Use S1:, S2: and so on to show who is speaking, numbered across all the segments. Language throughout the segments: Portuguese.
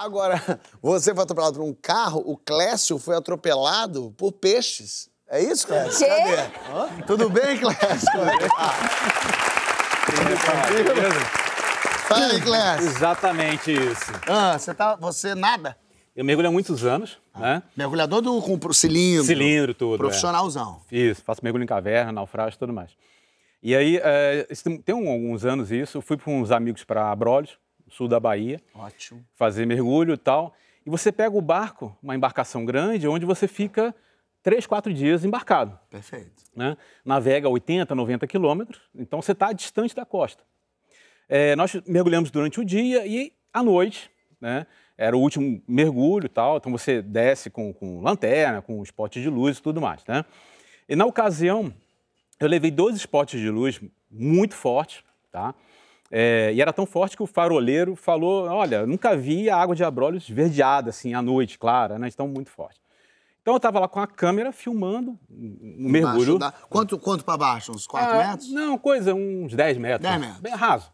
S1: Agora, você foi atropelado por um carro, o Clécio foi atropelado por peixes. É isso, Clécio? Quê? Cadê? Tudo bem, Clécio? Fala aí, Clécio. Exatamente isso. Ah, você, tá, você nada? Eu mergulho há muitos anos, ah, né? Mergulhador do, com cilindro. Cilindro, tudo. É. Profissionalzão.
S2: É. Isso, faço mergulho em caverna, naufrágio e tudo mais. E aí, é, tem alguns anos isso, fui com uns amigos para Abrolhos, sul da Bahia. Ótimo. Fazer mergulho e tal. E você pega o barco, uma embarcação grande, onde você fica três, quatro dias embarcado. Perfeito. Né? Navega 80, 90 quilômetros, então você está distante da costa. É, nós mergulhamos durante o dia e à noite, né? Era o último mergulho e tal, então você desce com, com lanterna, com os de luz e tudo mais, né? E na ocasião, eu levei dois spots de luz muito fortes, tá? É, e era tão forte que o faroleiro falou: Olha, nunca vi a água de Abrolhos verdeada, assim, à noite, clara, né? Então, muito forte. Então eu estava lá com a câmera filmando um mergulho. Da... Quanto, quanto para baixo? Uns 4 ah, metros? Não, coisa, uns 10 metros. 10 metros. Bem raso.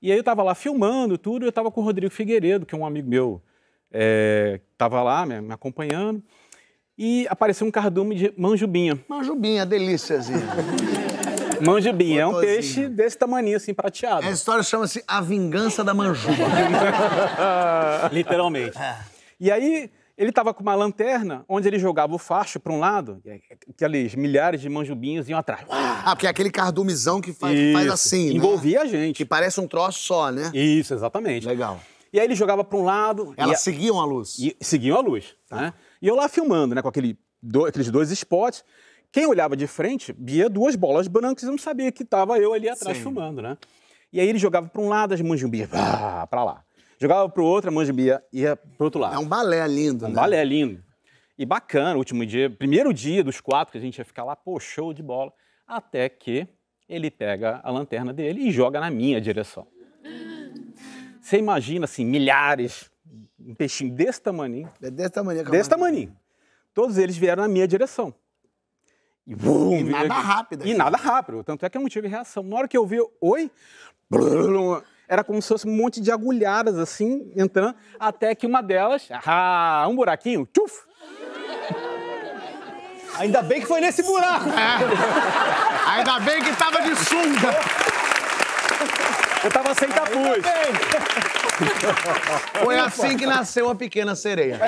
S2: E aí eu estava lá filmando tudo, eu estava com o Rodrigo Figueiredo, que é um amigo meu, estava é, lá me, me, acompanhando, e apareceu um cardume
S1: de manjubinha. Manjubinha, delíciazinha.
S2: Manjubinha. É um
S1: peixe desse tamanho, assim, prateado. Essa história chama-se A Vingança da Manjuba.
S2: Literalmente. É. E aí, ele estava com uma lanterna onde ele jogava o facho para um lado, e aqueles milhares de manjubinhos iam atrás. Ah, porque é aquele cardumizão que faz, que faz assim. Né? Envolvia a gente. Que parece um troço só, né? Isso, exatamente. Legal. E aí ele jogava para um lado. Elas a... seguiam a luz. E... Seguiam a luz. Tá. Né? E eu lá filmando, né, com aquele do... aqueles dois spots. Quem olhava de frente via duas bolas brancas e não sabia que estava eu ali atrás Sim. né? E aí ele jogava para um lado, as manjumbia para lá. Jogava para o outro, a manjumbia ia para outro lado. É um balé lindo, é um né? Um balé lindo. E bacana, último dia, primeiro dia dos quatro que a gente ia ficar lá, pô, show de bola. Até que ele pega a lanterna dele e joga na minha direção. Você imagina, assim, milhares, um peixinho desse tamaninho. É desse tamaninho. Desse tamaninho. Todos eles vieram na minha direção. E, e nada rápido. Assim. E nada rápido. Tanto é que eu não tive reação. Na hora que eu vi, oi, blum, era como se fosse um monte de agulhadas assim, entrando, até que uma delas, ah, um buraquinho, tchuf!
S1: Ainda bem que foi nesse buraco! É. Ainda bem que tava de sunga! Eu tava sem capuz.
S2: Foi assim que nasceu a pequena sereia.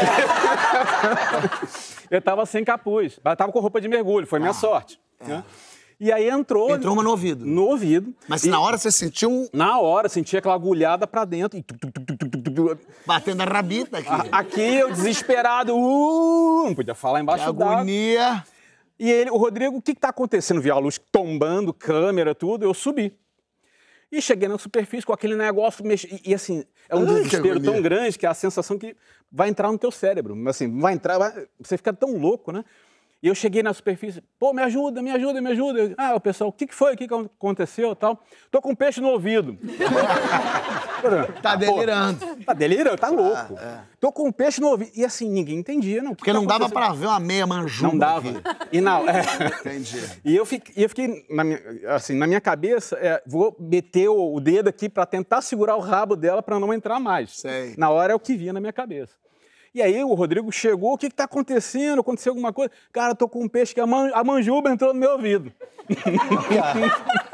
S2: Eu tava sem capuz. Mas tava com roupa de mergulho, foi minha ah, sorte. É. Né? E aí entrou. Entrou uma no ouvido. No ouvido. Mas e... na hora você sentiu. Na hora, senti aquela agulhada pra dentro. E...
S1: Batendo a rabita aqui. A,
S2: aqui eu desesperado. Uh, não podia falar embaixo da. Agonia. E ele, o Rodrigo, o que, que tá acontecendo? Vi a luz tombando, câmera, tudo. Eu subi. E cheguei na superfície com aquele negócio mex... e, e, assim, é um Ai, desespero tão grande que é a sensação que vai entrar no teu cérebro. Assim, vai entrar, vai... você fica tão louco, né? E eu cheguei na superfície, pô, me ajuda, me ajuda, me ajuda. Eu, ah, o pessoal, o que, que foi? O que, que aconteceu? Tal. Tô com um peixe no ouvido. tá delirando. Tá delirando, tá ah, louco. Ah, é. Tô com um peixe no ouvido. E assim, ninguém entendia, não. Porque tá não dava pra ver uma meia manjuba. Não dava. Aqui. E não, é... Entendi. E eu fiquei, eu fiquei na minha, assim, na minha cabeça, é, vou meter o dedo aqui pra tentar segurar o rabo dela pra não entrar mais. Sei. Na hora é o que vinha na minha cabeça. E aí o Rodrigo chegou, o que está acontecendo? Aconteceu alguma coisa? Cara, tô com um peixe que a, man, a manjuba entrou no meu ouvido.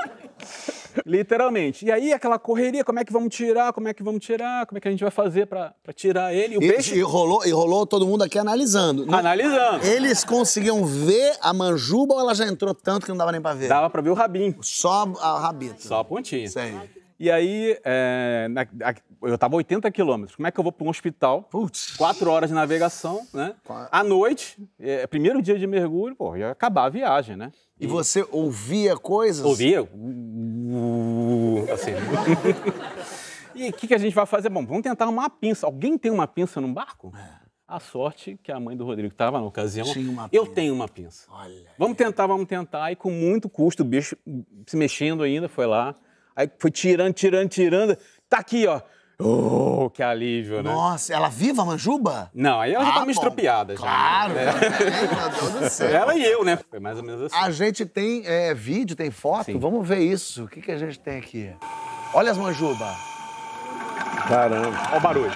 S2: Literalmente. E aí aquela correria, como é que vamos tirar, como é que vamos tirar, como é que a gente vai fazer para tirar ele. E, o e, peixe... e, rolou,
S1: e rolou todo mundo aqui analisando. Né? Analisando. Eles conseguiam ver a manjuba ou ela já entrou tanto que não dava nem para ver? Dava para ver o rabinho. Só a rabita. Só a pontinha. sim
S2: E aí, é, na, a, eu tava 80 quilômetros. Como é que eu vou para um hospital? Putz. Quatro horas de navegação, né? À noite, é, é, primeiro dia de mergulho, pô, ia acabar a viagem, né? E, e você ouvia coisas? Ouvia assim. e o que, que a gente vai fazer? Bom, vamos tentar uma pinça. Alguém tem uma pinça num barco? É. A sorte que a mãe do Rodrigo estava na ocasião. eu tenho uma pinça. Olha vamos aí. tentar, vamos tentar. E com muito custo, o bicho se mexendo ainda, foi lá. Aí foi tirando, tirando, tirando. Tá aqui, ó. Oh, que alívio, né? Nossa,
S1: ela viva a Manjuba?
S2: Não, aí ela já tá ah, meio estropiada. Né? Claro, é. né? é, meu Deus do céu. Ela e eu, né? Foi mais ou menos assim. A
S1: gente tem é, vídeo, tem foto? Sim. Vamos ver isso. O que, que a gente tem aqui? Olha as Manjuba. Caramba. Olha o barulho.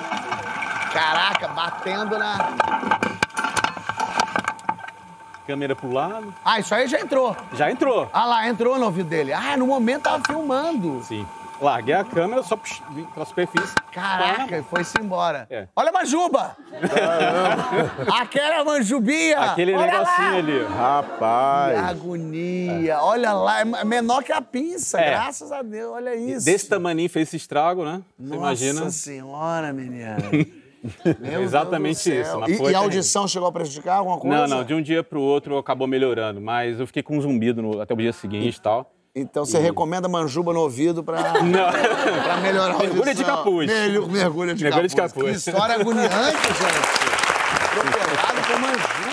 S1: Caraca, batendo na... Câmera pro lado. Ah, isso aí já entrou. Já entrou. Ah lá, entrou no ouvido dele. Ah, no momento tava ah. filmando. Sim. Larguei a câmera, só vim pra superfície. Caraca, e foi-se embora. É. Olha a manjuba! Aquela manjubinha! Aquele olha negocinho lá.
S2: ali. Rapaz! Que
S1: agonia! É. Olha lá, é menor que a pinça, é. graças a Deus, olha isso. Desse
S2: tamaninho fez esse estrago, né? Você Nossa imagina? Nossa
S1: senhora, menina!
S2: Exatamente isso. E, e, a audição
S1: chegou a prejudicar alguma coisa? Não, não,
S2: de um dia pro outro acabou melhorando, mas eu fiquei com um zumbido no, até o dia seguinte e tal. Então
S1: você e... recomenda manjuba no ouvido pra, pra melhorar o Mergulho de capuz. Mergulho, mergulho de mergulho capuz. De capuz. Que história agoniante, gente. Atropelado
S2: por manjuba.